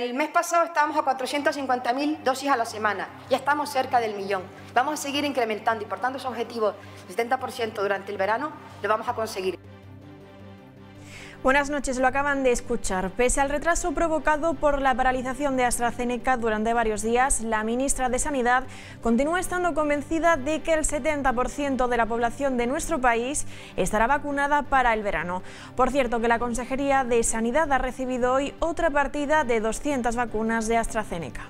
El mes pasado estábamos a 450.000 dosis a la semana, ya estamos cerca del millón. Vamos a seguir incrementando y portando tanto ese objetivo, del 70% durante el verano, lo vamos a conseguir. Buenas noches, lo acaban de escuchar. Pese al retraso provocado por la paralización de AstraZeneca durante varios días, la ministra de Sanidad continúa estando convencida de que el 70% de la población de nuestro país estará vacunada para el verano. Por cierto, que la Consejería de Sanidad ha recibido hoy otra partida de 200 vacunas de AstraZeneca.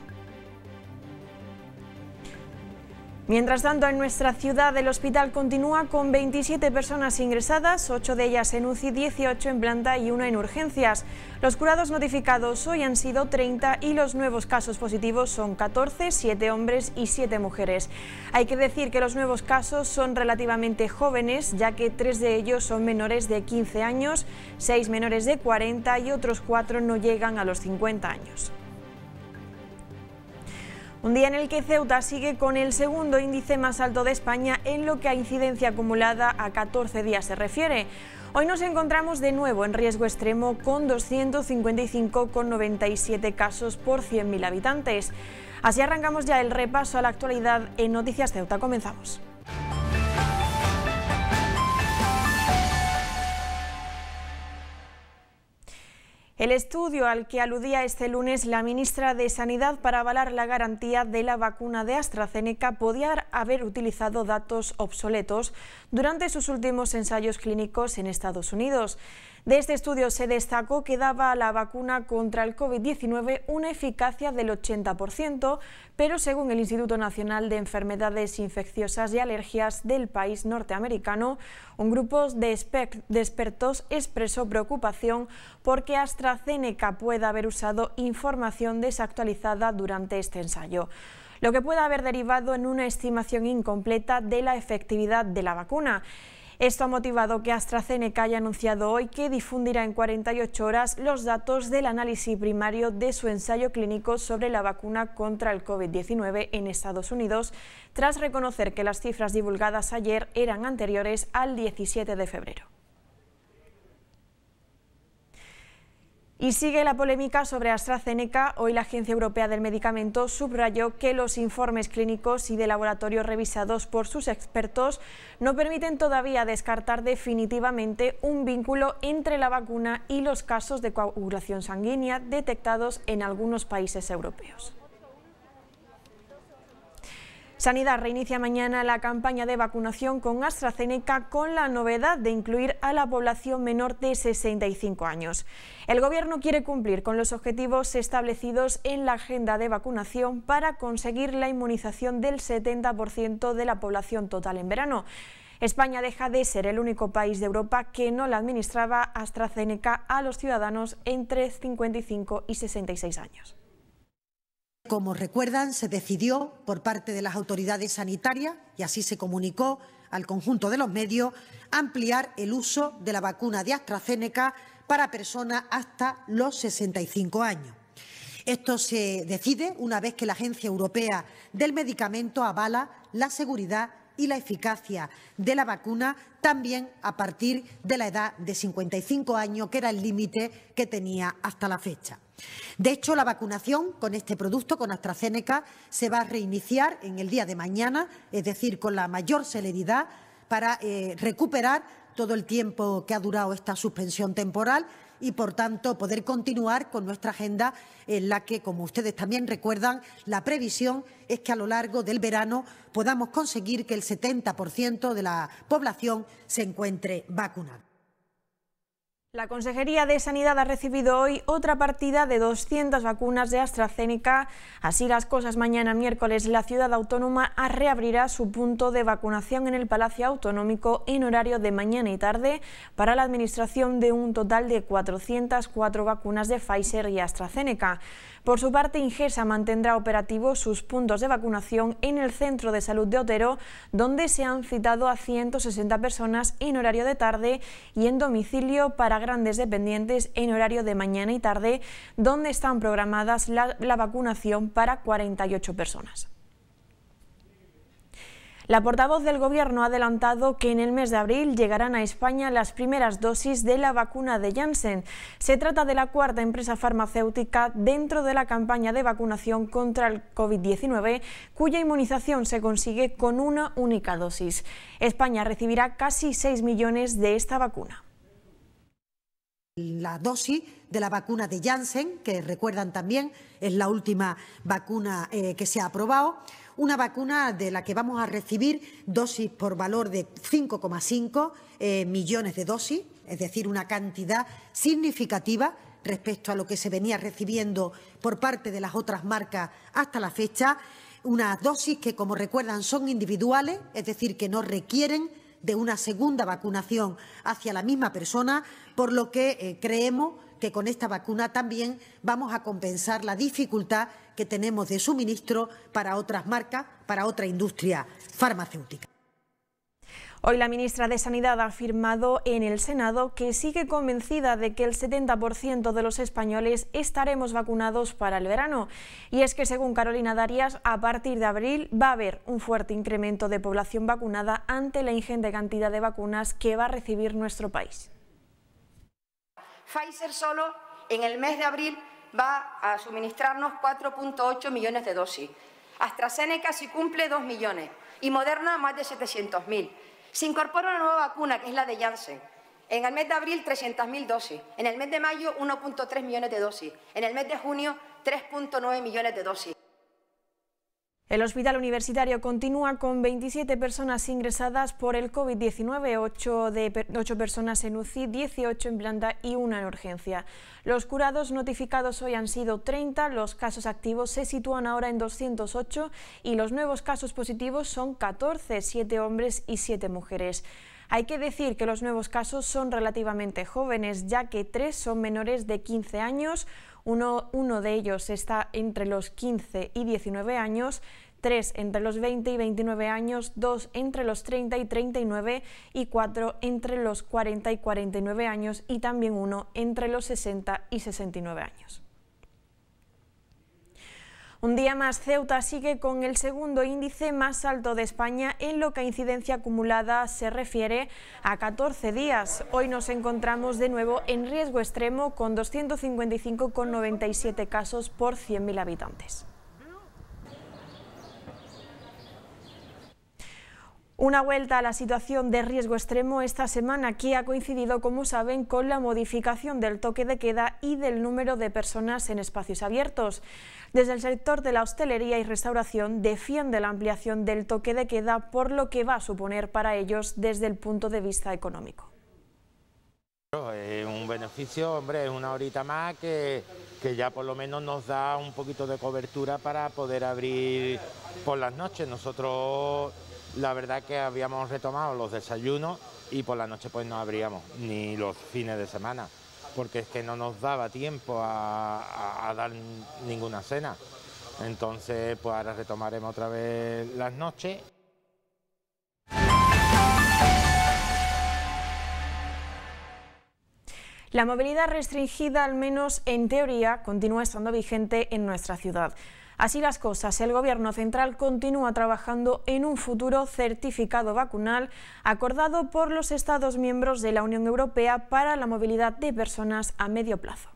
Mientras tanto, en nuestra ciudad el hospital continúa con 27 personas ingresadas, 8 de ellas en UCI, 18 en planta y una en urgencias. Los curados notificados hoy han sido 30 y los nuevos casos positivos son 14, 7 hombres y 7 mujeres. Hay que decir que los nuevos casos son relativamente jóvenes, ya que 3 de ellos son menores de 15 años, 6 menores de 40 y otros 4 no llegan a los 50 años. Un día en el que Ceuta sigue con el segundo índice más alto de España en lo que a incidencia acumulada a 14 días se refiere. Hoy nos encontramos de nuevo en riesgo extremo con 255,97 casos por 100.000 habitantes. Así arrancamos ya el repaso a la actualidad en Noticias Ceuta. Comenzamos. El estudio al que aludía este lunes la ministra de Sanidad para avalar la garantía de la vacuna de AstraZeneca podía haber utilizado datos obsoletos durante sus últimos ensayos clínicos en Estados Unidos. De este estudio se destacó que daba la vacuna contra el COVID-19 una eficacia del 80%, pero según el Instituto Nacional de Enfermedades Infecciosas y Alergias del país norteamericano, un grupo de, expertos expresó preocupación porque AstraZeneca pueda haber usado información desactualizada durante este ensayo lo que puede haber derivado en una estimación incompleta de la efectividad de la vacuna. Esto ha motivado que AstraZeneca haya anunciado hoy que difundirá en 48 horas los datos del análisis primario de su ensayo clínico sobre la vacuna contra el COVID-19 en Estados Unidos, tras reconocer que las cifras divulgadas ayer eran anteriores al 17 de febrero. Y sigue la polémica sobre AstraZeneca. Hoy la Agencia Europea del Medicamento subrayó que los informes clínicos y de laboratorio revisados por sus expertos no permiten todavía descartar definitivamente un vínculo entre la vacuna y los casos de coagulación sanguínea detectados en algunos países europeos. Sanidad reinicia mañana la campaña de vacunación con AstraZeneca con la novedad de incluir a la población menor de 65 años. El Gobierno quiere cumplir con los objetivos establecidos en la agenda de vacunación para conseguir la inmunización del 70% de la población total en verano. España deja de ser el único país de Europa que no la administraba AstraZeneca a los ciudadanos entre 55 y 66 años. Como recuerdan, se decidió por parte de las autoridades sanitarias, y así se comunicó al conjunto de los medios, ampliar el uso de la vacuna de AstraZeneca para personas hasta los 65 años. Esto se decide una vez que la Agencia Europea del Medicamento avala la seguridad y la eficacia de la vacuna también a partir de la edad de 55 años, que era el límite que tenía hasta la fecha. De hecho, la vacunación con este producto, con AstraZeneca, se va a reiniciar en el día de mañana, es decir, con la mayor celeridad para eh, recuperar todo el tiempo que ha durado esta suspensión temporal y, por tanto, poder continuar con nuestra agenda en la que, como ustedes también recuerdan, la previsión es que a lo largo del verano podamos conseguir que el 70% de la población se encuentre vacunada. La Consejería de Sanidad ha recibido hoy otra partida de 200 vacunas de AstraZeneca. Así las cosas, mañana miércoles la ciudad autónoma reabrirá su punto de vacunación en el Palacio Autonómico en horario de mañana y tarde para la administración de un total de 404 vacunas de Pfizer y AstraZeneca. Por su parte, Ingesa mantendrá operativos sus puntos de vacunación en el Centro de Salud de Otero, donde se han citado a 160 personas en horario de tarde y en domicilio para grandes dependientes en horario de mañana y tarde, donde están programadas la, la vacunación para 48 personas. La portavoz del Gobierno ha adelantado que en el mes de abril llegarán a España las primeras dosis de la vacuna de Janssen. Se trata de la cuarta empresa farmacéutica dentro de la campaña de vacunación contra el COVID-19, cuya inmunización se consigue con una única dosis. España recibirá casi 6 millones de esta vacuna la dosis de la vacuna de Janssen, que recuerdan también es la última vacuna eh, que se ha aprobado, una vacuna de la que vamos a recibir dosis por valor de 5,5 eh, millones de dosis, es decir, una cantidad significativa respecto a lo que se venía recibiendo por parte de las otras marcas hasta la fecha, unas dosis que, como recuerdan, son individuales, es decir, que no requieren de una segunda vacunación hacia la misma persona, por lo que eh, creemos que con esta vacuna también vamos a compensar la dificultad que tenemos de suministro para otras marcas, para otra industria farmacéutica. Hoy la ministra de Sanidad ha afirmado en el Senado que sigue convencida de que el 70% de los españoles estaremos vacunados para el verano. Y es que según Carolina Darias, a partir de abril va a haber un fuerte incremento de población vacunada ante la ingente cantidad de vacunas que va a recibir nuestro país. Pfizer solo en el mes de abril va a suministrarnos 4.8 millones de dosis. AstraZeneca si cumple 2 millones y Moderna más de 700.000. Se incorpora una nueva vacuna, que es la de Janssen. En el mes de abril, 300.000 dosis. En el mes de mayo, 1.3 millones de dosis. En el mes de junio, 3.9 millones de dosis. El hospital universitario continúa con 27 personas ingresadas por el COVID-19, 8, de, personas en UCI, 18 en planta y 1 en urgencia. Los curados notificados hoy han sido 30, los casos activos se sitúan ahora en 208 y los nuevos casos positivos son 14, 7 hombres y 7 mujeres. Hay que decir que los nuevos casos son relativamente jóvenes, ya que 3 son menores de 15 años, uno, de ellos está entre los 15 y 19 años, tres entre los 20 y 29 años, dos entre los 30 y 39 y cuatro entre los 40 y 49 años y también uno entre los 60 y 69 años. Un día más, Ceuta sigue con el segundo índice más alto de España en lo que a incidencia acumulada se refiere a 14 días. Hoy nos encontramos de nuevo en riesgo extremo con 255,97 casos por 100.000 habitantes. Una vuelta a la situación de riesgo extremo esta semana que ha coincidido, como saben, con la modificación del toque de queda y del número de personas en espacios abiertos. Desde el sector de la hostelería y restauración defiende la ampliación del toque de queda por lo que va a suponer para ellos desde el punto de vista económico. un beneficio, hombre, una horita más que, que ya por lo menos nos da un poquito de cobertura para poder abrir por las noches. Nosotros la verdad que habíamos retomado los desayunos y por la noche pues no abríamos, ni los fines de semana, porque es que no nos daba tiempo a, a dar ninguna cena. Entonces pues ahora retomaremos otra vez las noches. La movilidad restringida, al menos en teoría, continúa estando vigente en nuestra ciudad. Así las cosas, el Gobierno central continúa trabajando en un futuro certificado vacunal acordado por los Estados miembros de la Unión Europea para la movilidad de personas a medio plazo.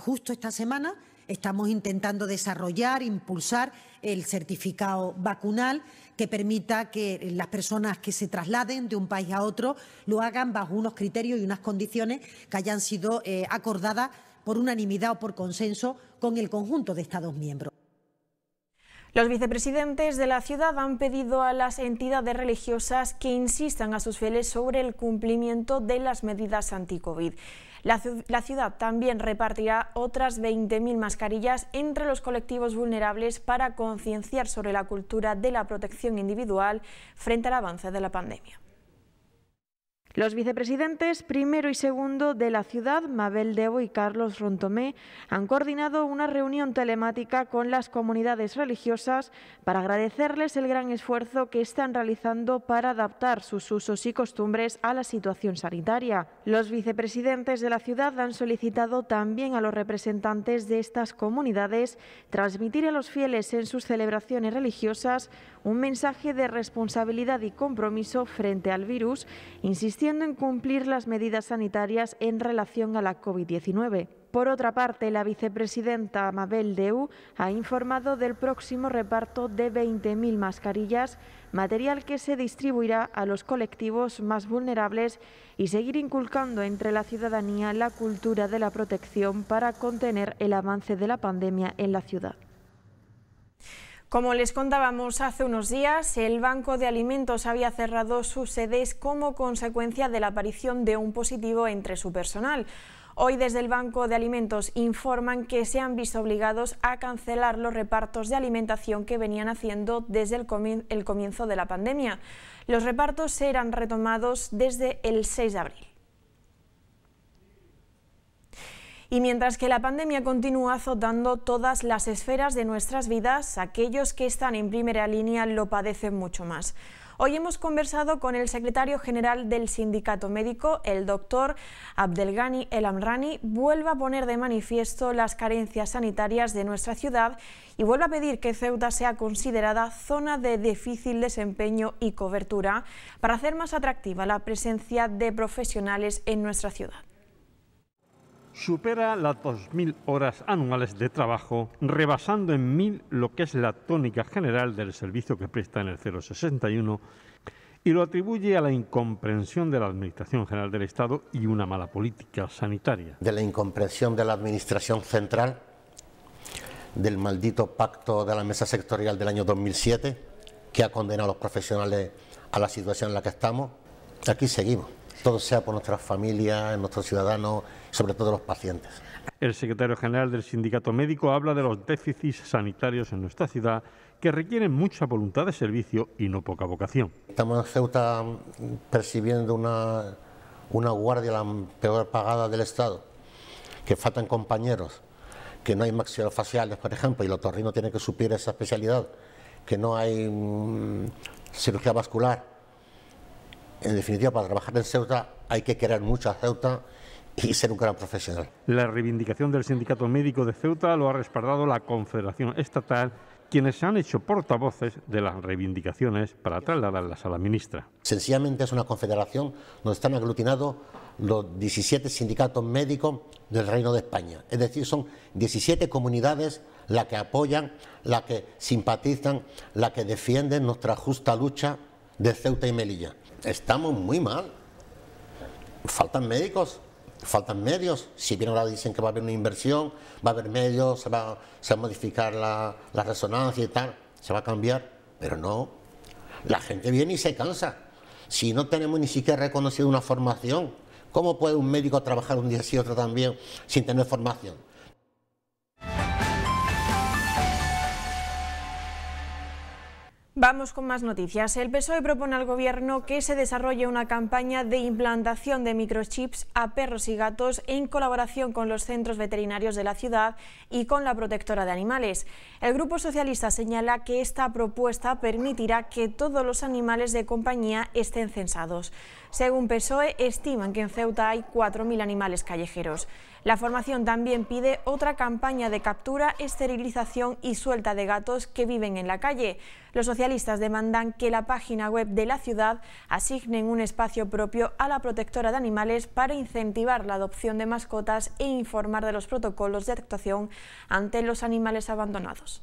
Justo esta semana estamos intentando desarrollar, impulsar el certificado vacunal que permita que las personas que se trasladen de un país a otro lo hagan bajo unos criterios y unas condiciones que hayan sido eh, acordadas por unanimidad o por consenso con el conjunto de Estados miembros. Los vicepresidentes de la ciudad han pedido a las entidades religiosas que insistan a sus fieles sobre el cumplimiento de las medidas anti-COVID. La, la, ciudad también repartirá otras 20.000 mascarillas entre los colectivos vulnerables para concienciar sobre la cultura de la protección individual frente al avance de la pandemia. Los vicepresidentes primero y segundo de la ciudad, Mabel Debo y Carlos Rontomé, han coordinado una reunión telemática con las comunidades religiosas para agradecerles el gran esfuerzo que están realizando para adaptar sus usos y costumbres a la situación sanitaria. Los vicepresidentes de la ciudad han solicitado también a los representantes de estas comunidades transmitir a los fieles en sus celebraciones religiosas un mensaje de responsabilidad y compromiso frente al virus, insistiendo en cumplir las medidas sanitarias en relación a la COVID-19. Por otra parte, la vicepresidenta Mabel Deu ha informado del próximo reparto de 20.000 mascarillas, material que se distribuirá a los colectivos más vulnerables y seguir inculcando entre la ciudadanía la cultura de la protección para contener el avance de la pandemia en la ciudad. Como les contábamos hace unos días, el Banco de Alimentos había cerrado sus sedes como consecuencia de la aparición de un positivo entre su personal. Hoy desde el Banco de Alimentos informan que se han visto obligados a cancelar los repartos de alimentación que venían haciendo desde el, comienzo de la pandemia. Los repartos serán retomados desde el 6 de abril. Y mientras que la pandemia continúa azotando todas las esferas de nuestras vidas, aquellos que están en primera línea lo padecen mucho más. Hoy hemos conversado con el secretario general del sindicato médico, el doctor Abdelgani El Amrani, vuelve a poner de manifiesto las carencias sanitarias de nuestra ciudad y vuelve a pedir que Ceuta sea considerada zona de difícil desempeño y cobertura para hacer más atractiva la presencia de profesionales en nuestra ciudad supera las 2.000 horas anuales de trabajo, rebasando en mil lo que es la tónica general del servicio que presta en el 061 y lo atribuye a la incomprensión de la Administración General del Estado y una mala política sanitaria. De la incomprensión de la Administración Central, del maldito pacto de la Mesa Sectorial del año 2007, que ha condenado a los profesionales a la situación en la que estamos, aquí seguimos todo sea por nuestras familias, nuestros ciudadanos, sobre todo los pacientes. El secretario general del sindicato médico habla de los déficits sanitarios en nuestra ciudad que requieren mucha voluntad de servicio y no poca vocación. Estamos en Ceuta percibiendo una, una guardia la peor pagada del Estado, que faltan compañeros, que no hay maxilofaciales, por ejemplo, y el torrinos tiene que suplir esa especialidad, que no hay mm, cirugía vascular, en definitiva, para trabajar en Ceuta hay que querer mucho a Ceuta y ser un gran profesional. La reivindicación del Sindicato Médico de Ceuta lo ha respaldado la Confederación Estatal, quienes se han hecho portavoces de las reivindicaciones para trasladarlas a la ministra. Sencillamente es una confederación donde están aglutinados los 17 sindicatos médicos del Reino de España. Es decir, son 17 comunidades las que apoyan, las que simpatizan, las que defienden nuestra justa lucha de Ceuta y Melilla estamos muy mal. Faltan médicos, faltan medios. Si bien ahora dicen que va a haber una inversión, va a haber medios, se va, a modificar la, la, resonancia y tal, se va a cambiar, pero no. La gente viene y se cansa. Si no tenemos ni siquiera reconocido una formación, ¿cómo puede un médico trabajar un día y otro también sin tener formación? Vamos con más noticias. El PSOE propone al Gobierno que se desarrolle una campaña de implantación de microchips a perros y gatos en colaboración con los centros veterinarios de la ciudad y con la protectora de animales. El Grupo Socialista señala que esta propuesta permitirá que todos los animales de compañía estén censados. Según PSOE, estiman que en Ceuta hay 4.000 animales callejeros. La formación también pide otra campaña de captura, esterilización y suelta de gatos que viven en la calle. Los Socialistas demandan que la página web de la ciudad asignen un espacio propio a la protectora de animales para incentivar la adopción de mascotas e informar de los protocolos de actuación ante los animales abandonados.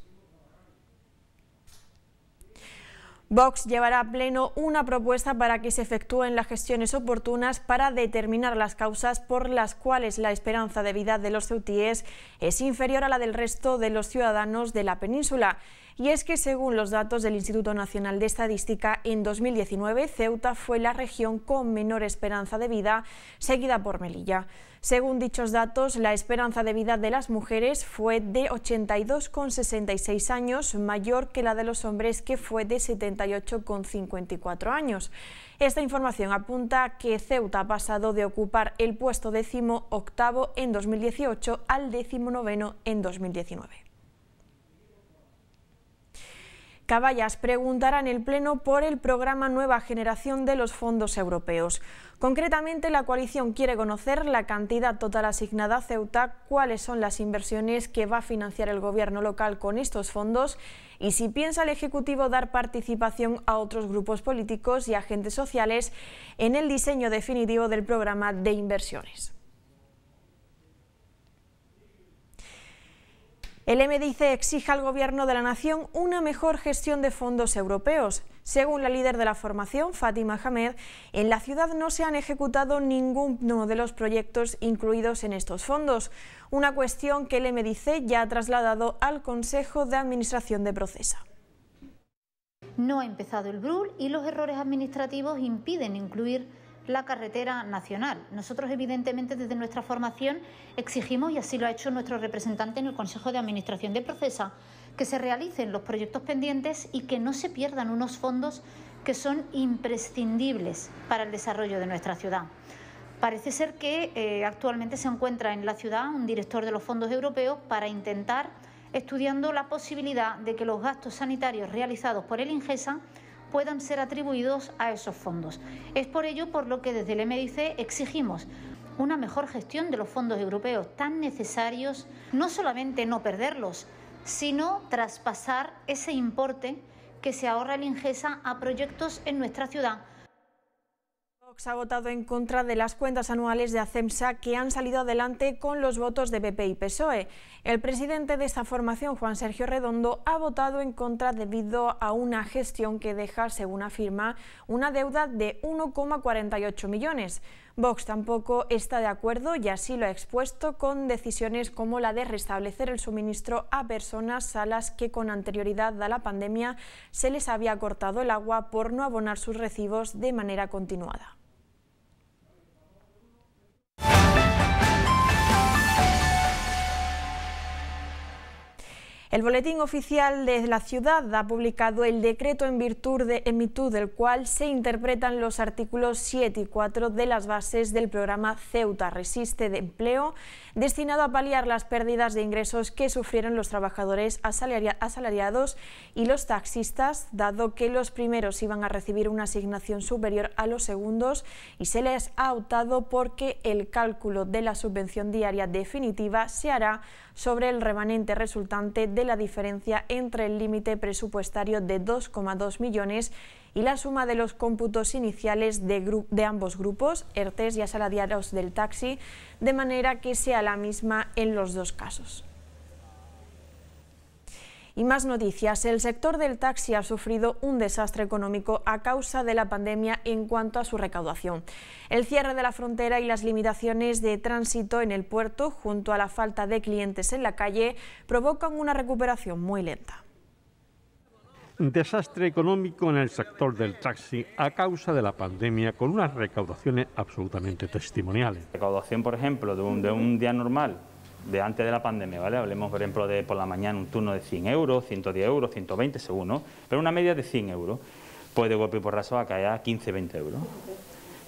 Vox llevará a pleno una propuesta para que se efectúen las gestiones oportunas para determinar las causas por las cuales la esperanza de vida de los ceutíes es inferior a la del resto de los ciudadanos de la península. Y es que según los datos del Instituto Nacional de Estadística, en 2019 Ceuta fue la región con menor esperanza de vida, seguida por Melilla. Según dichos datos, la esperanza de vida de las mujeres fue de 82,66 años, mayor que la de los hombres que fue de 78,54 años. Esta información apunta que Ceuta ha pasado de ocupar el puesto décimo octavo en 2018 al décimo noveno en 2019. Caballas preguntará en el Pleno por el programa Nueva Generación de los Fondos Europeos. Concretamente, la coalición quiere conocer la cantidad total asignada a Ceuta, cuáles son las inversiones que va a financiar el gobierno local con estos fondos y si piensa el Ejecutivo dar participación a otros grupos políticos y agentes sociales en el diseño definitivo del programa de inversiones. El MDC exige al Gobierno de la Nación una mejor gestión de fondos europeos. Según la líder de la formación, Fátima Hamed, en la ciudad no se han ejecutado ninguno de los proyectos incluidos en estos fondos, una cuestión que el MDC ya ha trasladado al Consejo de Administración de Procesa. No ha empezado el BRUL y los errores administrativos impiden incluir la carretera nacional. Nosotros, evidentemente, desde nuestra formación exigimos, y así lo ha hecho nuestro representante en el Consejo de Administración de Procesa, que se realicen los proyectos pendientes y que no se pierdan unos fondos que son imprescindibles para el desarrollo de nuestra ciudad. Parece ser que eh, actualmente se encuentra en la ciudad un director de los fondos europeos para intentar estudiando la posibilidad de que los gastos sanitarios realizados por el INGESA puedan ser atribuidos a esos fondos. Es por ello por lo que desde el MDC exigimos una mejor gestión de los fondos europeos tan necesarios, no solamente no perderlos, sino traspasar ese importe que se ahorra el INGESA a proyectos en nuestra ciudad Vox ha votado en contra de las cuentas anuales de ACEMSA que han salido adelante con los votos de PP y PSOE. El presidente de esta formación, Juan Sergio Redondo, ha votado en contra debido a una gestión que deja, según afirma, una deuda de 1,48 millones. Vox tampoco está de acuerdo y así lo ha expuesto con decisiones como la de restablecer el suministro a personas a las que con anterioridad a la pandemia se les había cortado el agua por no abonar sus recibos de manera continuada. El Boletín Oficial de la Ciudad ha publicado el decreto en virtud, de, del cual se interpretan los artículos 7 y 4 de las bases del programa Ceuta Resiste de Empleo, destinado a paliar las pérdidas de ingresos que sufrieron los trabajadores asalariados y los taxistas, dado que los primeros iban a recibir una asignación superior a los segundos y se les ha optado porque el cálculo de la subvención diaria definitiva se hará sobre el remanente resultante de la diferencia entre el límite presupuestario de 2,2 millones y la suma de los cómputos iniciales de, ambos grupos, ERTES y asalariados del taxi, de manera que sea la misma en los dos casos. Y más noticias, el sector del taxi ha sufrido un desastre económico a causa de la pandemia en cuanto a su recaudación. El cierre de la frontera y las limitaciones de tránsito en el puerto, junto a la falta de clientes en la calle, provocan una recuperación muy lenta. Desastre económico en el sector del taxi a causa de la pandemia con unas recaudaciones absolutamente testimoniales. Recaudación, por ejemplo, de un, día normal de antes de la pandemia, ¿vale? Hablemos, por ejemplo, de por la mañana un turno de 100 euros, 110 euros, 120 según, ¿no? Pero una media de 100 euros. Pues de golpe y porrazo a caer a 15, 20 euros.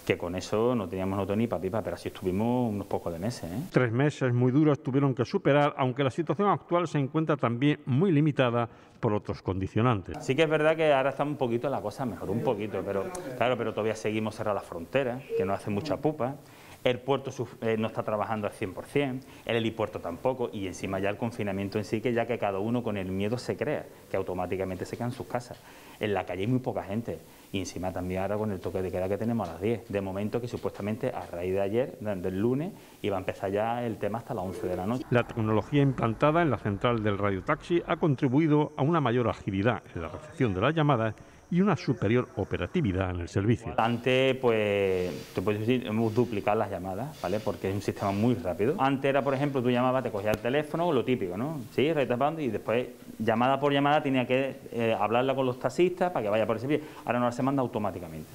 Que con eso no teníamos noto ni pipa... pero así estuvimos unos pocos de meses. ¿eh? Tres meses muy duros tuvieron que superar, aunque la situación actual se encuentra también muy limitada por otros condicionantes. Sí que es verdad que ahora está un poquito la cosa mejor, un poquito, pero claro, pero todavía seguimos cerrando la frontera, que no hace mucha pupa. El puerto eh, no está trabajando al 100%, el helipuerto tampoco, y encima ya el confinamiento en sí, que ya que cada uno con el miedo se crea, que automáticamente se quedan en sus casas. En la calle hay muy poca gente, y encima también ahora con el toque de queda que tenemos a las 10, de momento que supuestamente a raíz de ayer, del lunes, iba a empezar ya el tema hasta las 11 de la noche. La tecnología implantada en la central del radiotaxi ha contribuido a una mayor agilidad en la recepción de las llamadas y una superior operatividad en el servicio. Antes, pues, te puedes decir, hemos duplicado las llamadas, ¿vale? Porque es un sistema muy rápido. Antes era, por ejemplo, tú llamabas, te cogías el teléfono, lo típico, ¿no? Sí, retapando y después llamada por llamada tenía que eh, hablarla con los taxistas para que vaya por ese pie. Ahora no, se manda automáticamente.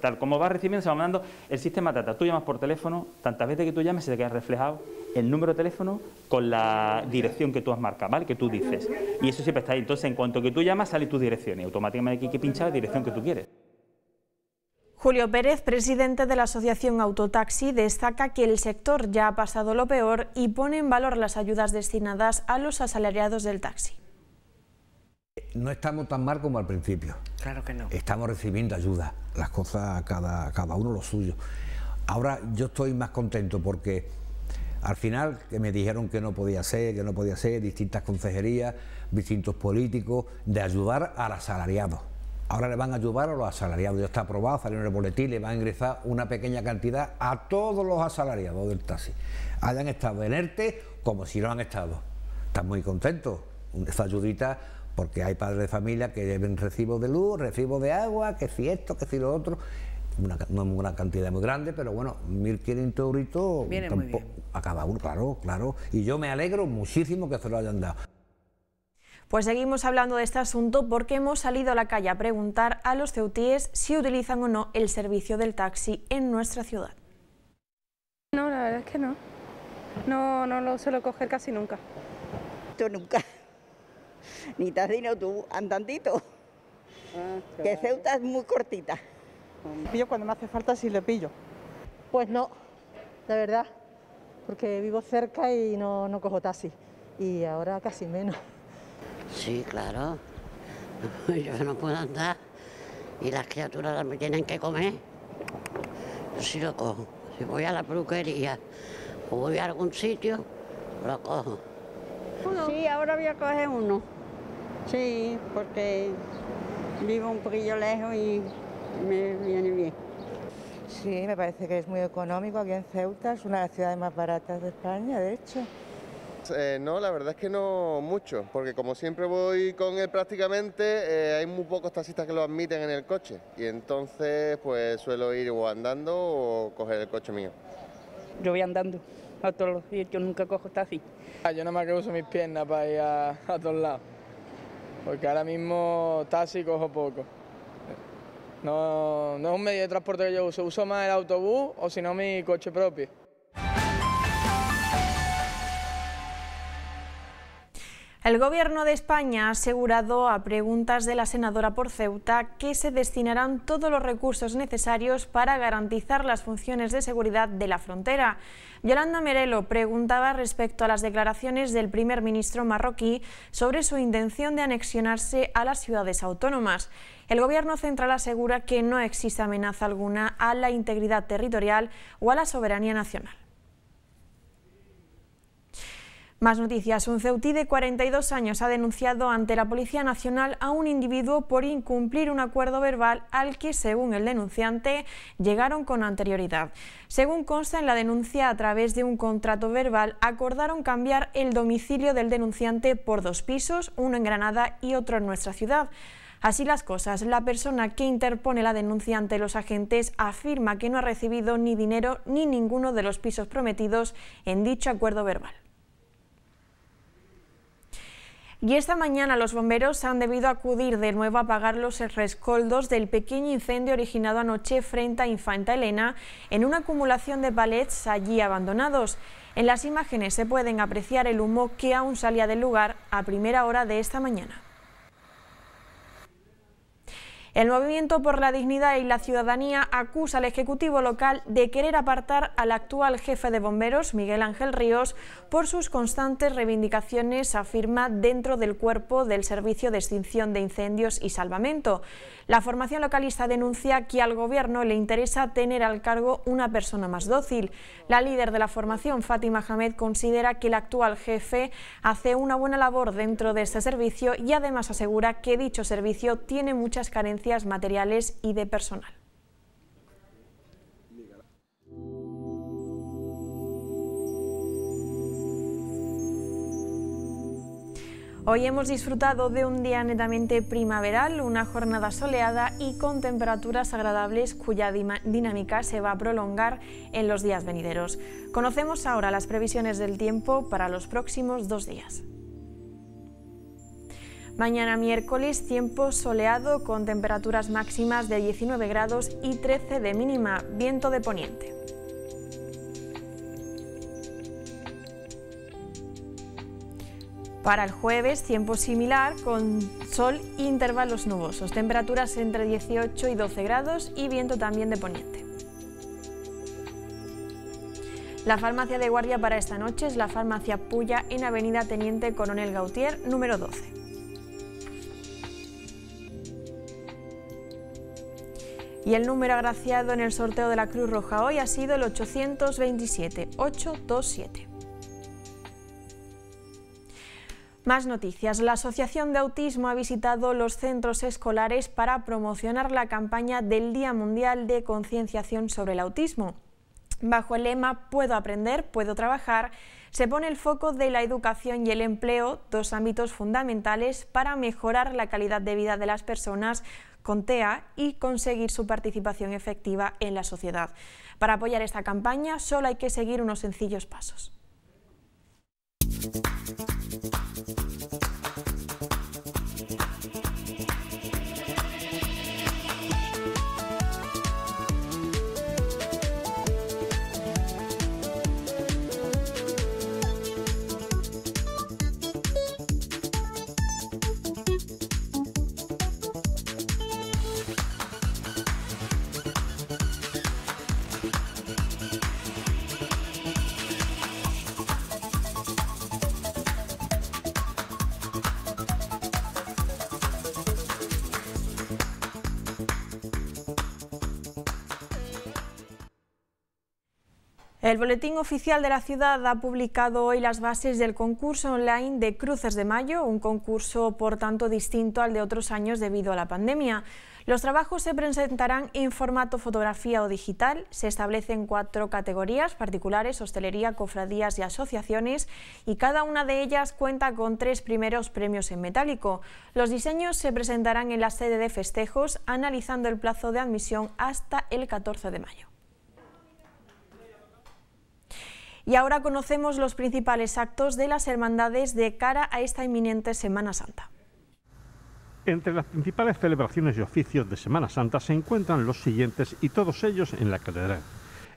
tal como va recibiendo, se va mandando el sistema trata, Tú llamas por teléfono, tantas veces que tú llames se te queda reflejado el número de teléfono con la dirección que tú has marcado, ¿vale? Que tú dices. Y eso siempre está ahí. Entonces, en cuanto que tú llamas, sale tu dirección y automáticamente hay que pinchar la dirección que tú quieres. Julio Pérez, presidente de la Asociación Autotaxi, destaca que el sector ya ha pasado lo peor y pone en valor las ayudas destinadas a los asalariados del taxi. No estamos tan mal como al principio. Claro que no. Estamos recibiendo ayuda, las cosas cada, cada uno lo suyo. Ahora yo estoy más contento porque al final que me dijeron que no podía ser, que no podía ser, distintas consejerías, distintos políticos, de ayudar al asalariado. Ahora le van a ayudar a los asalariados, ya está aprobado, salió en el boletín, le va a ingresar una pequeña cantidad a todos los asalariados del taxi. Hayan estado en ERTE como si no han estado. Están muy contentos. Esta ayudita porque hay padres de familia que lleven recibo de luz, recibo de agua, que si esto, que si lo otro. no es una cantidad muy grande, pero bueno, 1.500 euritos Viene a uno, claro, claro. Y yo me alegro muchísimo que se lo hayan dado. Pues seguimos hablando de este asunto porque hemos salido a la calle a preguntar a los ceutíes si utilizan o no el servicio del taxi en nuestra ciudad. No, la verdad es que no. No, no lo suelo coger casi nunca. Yo nunca ni Tadino tú, andantito. Ah, que Ceuta es muy cortita. Pillo cuando me hace falta si le pillo. Pues no, la verdad, porque vivo cerca y no, cojo taxi. Y ahora casi menos. Sí, claro. Yo no puedo andar y las criaturas me tienen que comer. Yo sí lo cojo. Si voy a la peluquería o voy a algún sitio, lo cojo. Sí, ahora voy a coger uno. Sí, porque vivo un poquillo lejos y me viene bien. Sí, me parece que es muy económico aquí en Ceuta, es una de las ciudades más baratas de España, de hecho. Eh, no, la verdad es que no mucho, porque como siempre voy con él prácticamente, eh, hay muy pocos taxistas que lo admiten en el coche y entonces pues suelo ir o andando o coger el coche mío. Yo voy andando a todos los días, yo nunca cojo taxi. Ah, yo nada más que uso mis piernas para ir a todos lados porque ahora mismo taxi cojo poco. No, no es un medio de transporte que yo uso, uso más el autobús o si no mi coche propio. El Gobierno de España ha asegurado a preguntas de la senadora por Ceuta que se destinarán todos los recursos necesarios para garantizar las funciones de seguridad de la frontera. Yolanda Merelo preguntaba respecto a las declaraciones del primer ministro marroquí sobre su intención de anexionarse a las ciudades autónomas. El Gobierno central asegura que no existe amenaza alguna a la integridad territorial o a la soberanía nacional. Más noticias. Un ceutí de 42 años ha denunciado ante la Policía Nacional a un individuo por incumplir un acuerdo verbal al que, según el denunciante, llegaron con anterioridad. Según consta en la denuncia, a través de un contrato verbal acordaron cambiar el domicilio del denunciante por dos pisos, uno en Granada y otro en nuestra ciudad. Así las cosas, la persona que interpone la denuncia ante los agentes afirma que no ha recibido ni dinero ni ninguno de los pisos prometidos en dicho acuerdo verbal. Y esta mañana los bomberos han debido acudir de nuevo a apagar los rescoldos del pequeño incendio originado anoche frente a Infanta Elena en una acumulación de palets allí abandonados. En las imágenes se pueden apreciar el humo que aún salía del lugar a primera hora de esta mañana. El Movimiento por la Dignidad y la Ciudadanía acusa al Ejecutivo local de querer apartar al actual jefe de bomberos, Miguel Ángel Ríos, por sus constantes reivindicaciones, afirma, dentro del cuerpo del Servicio de Extinción de Incendios y Salvamento. La formación localista denuncia que al Gobierno le interesa tener al cargo una persona más dócil. La líder de la formación, Fátima Hamed, considera que el actual jefe hace una buena labor dentro de este servicio y además asegura que dicho servicio tiene muchas carencias materiales y de personal. Hoy hemos disfrutado de un día netamente primaveral, una jornada soleada y con temperaturas agradables cuya dinámica se va a prolongar en los días venideros. Conocemos ahora las previsiones del tiempo para los próximos dos días. Mañana miércoles, tiempo soleado con temperaturas máximas de 19 grados y 13 de mínima, viento de poniente. Para el jueves, tiempo similar con sol e intervalos nubosos, temperaturas entre 18 y 12 grados y viento también de poniente. La farmacia de guardia para esta noche es la farmacia Puya en Avenida Teniente Coronel Gautier, número 12. Y el número agraciado en el sorteo de la Cruz Roja hoy ha sido el 827 827. Más noticias. La Asociación de Autismo ha visitado los centros escolares para promocionar la campaña del Día Mundial de Concienciación sobre el Autismo. Bajo el lema Puedo aprender, puedo trabajar, se pone el foco de la educación y el empleo, dos ámbitos fundamentales para mejorar la calidad de vida de las personas con TEA y conseguir su participación efectiva en la sociedad. Para apoyar esta campaña solo hay que seguir unos sencillos pasos. El Boletín Oficial de la Ciudad ha publicado hoy las bases del concurso online de Cruces de Mayo, un concurso por tanto distinto al de otros años debido a la pandemia. Los trabajos se presentarán en formato fotografía o digital, se establecen cuatro categorías particulares, hostelería, cofradías y asociaciones, y cada una de ellas cuenta con tres primeros premios en metálico. Los diseños se presentarán en la sede de festejos, analizando el plazo de admisión hasta el 14 de mayo. Y ahora conocemos los principales actos de las hermandades de cara a esta inminente Semana Santa. Entre las principales celebraciones y oficios de Semana Santa se encuentran los siguientes y todos ellos en la catedral.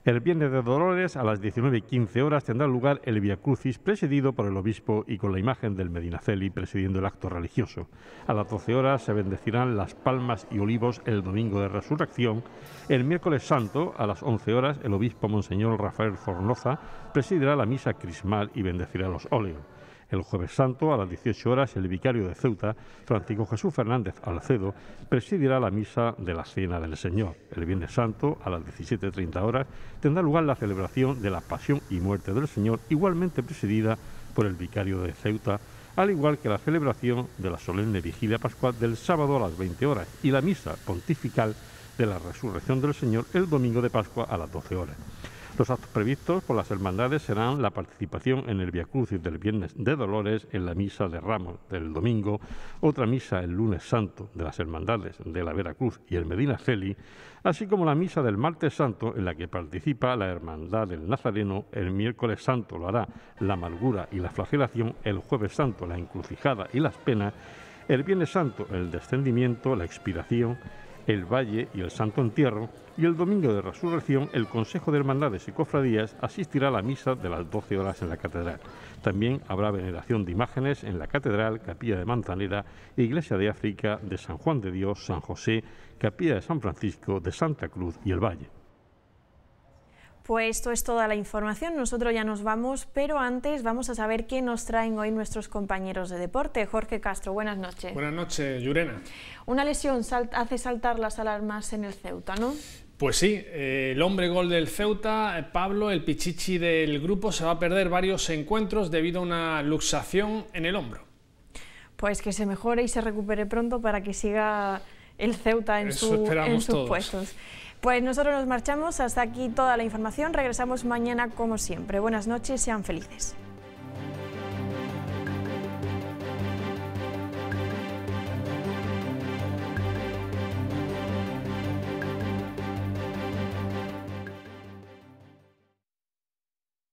El viernes de Dolores a las 19 y 15 horas tendrá lugar el Via Crucis presidido por el obispo y con la imagen del Medinaceli presidiendo el acto religioso. A las 12 horas se bendecirán las palmas y olivos el domingo de Resurrección. El miércoles santo a las 11 horas el obispo Monseñor Rafael Fornoza presidirá la misa crismal y bendecirá los óleos. El jueves santo, a las 18 horas, el vicario de Ceuta, Francisco Jesús Fernández Alcedo, presidirá la misa de la Cena del Señor. El Viernes Santo, a las 17.30 horas, tendrá lugar la celebración de la Pasión y Muerte del Señor, igualmente presidida por el vicario de Ceuta, al igual que la celebración de la solemne vigilia pascual del sábado a las 20 horas y la misa pontifical de la resurrección del Señor el domingo de Pascua a las 12 horas. Los actos previstos por las hermandades serán la participación en el Via Crucis del Viernes de Dolores, en la Misa de Ramos del domingo, otra misa el Lunes Santo de las hermandades de la Veracruz y el Medina Celi, así como la Misa del Martes Santo, en la que participa la Hermandad del Nazareno, el Miércoles Santo lo hará la Amargura y la Flagelación, el Jueves Santo la Encrucijada y las Penas, el Viernes Santo el Descendimiento, la Expiración, el Valle y el Santo Entierro, y el domingo de resurrección el Consejo de Hermandades y Cofradías asistirá a la misa de las 12 horas en la catedral. También habrá veneración de imágenes en la catedral, capilla de Manzanera, iglesia de África, de San Juan de Dios, San José, capilla de San Francisco, de Santa Cruz y el Valle. Pues esto es toda la información, nosotros ya nos vamos, pero antes vamos a saber qué nos traen hoy nuestros compañeros de deporte. Jorge Castro, buenas noches. Buenas noches, Yurena. Una lesión hace saltar las alarmas en el Ceuta, ¿no? Pues sí, eh, el hombre gol del Ceuta, eh, Pablo, el pichichi del grupo, se va a perder varios encuentros debido a una luxación en el hombro. Pues que se mejore y se recupere pronto para que siga el Ceuta en, sus puestos. Pues nosotros nos marchamos, hasta aquí toda la información, regresamos mañana como siempre. Buenas noches, sean felices.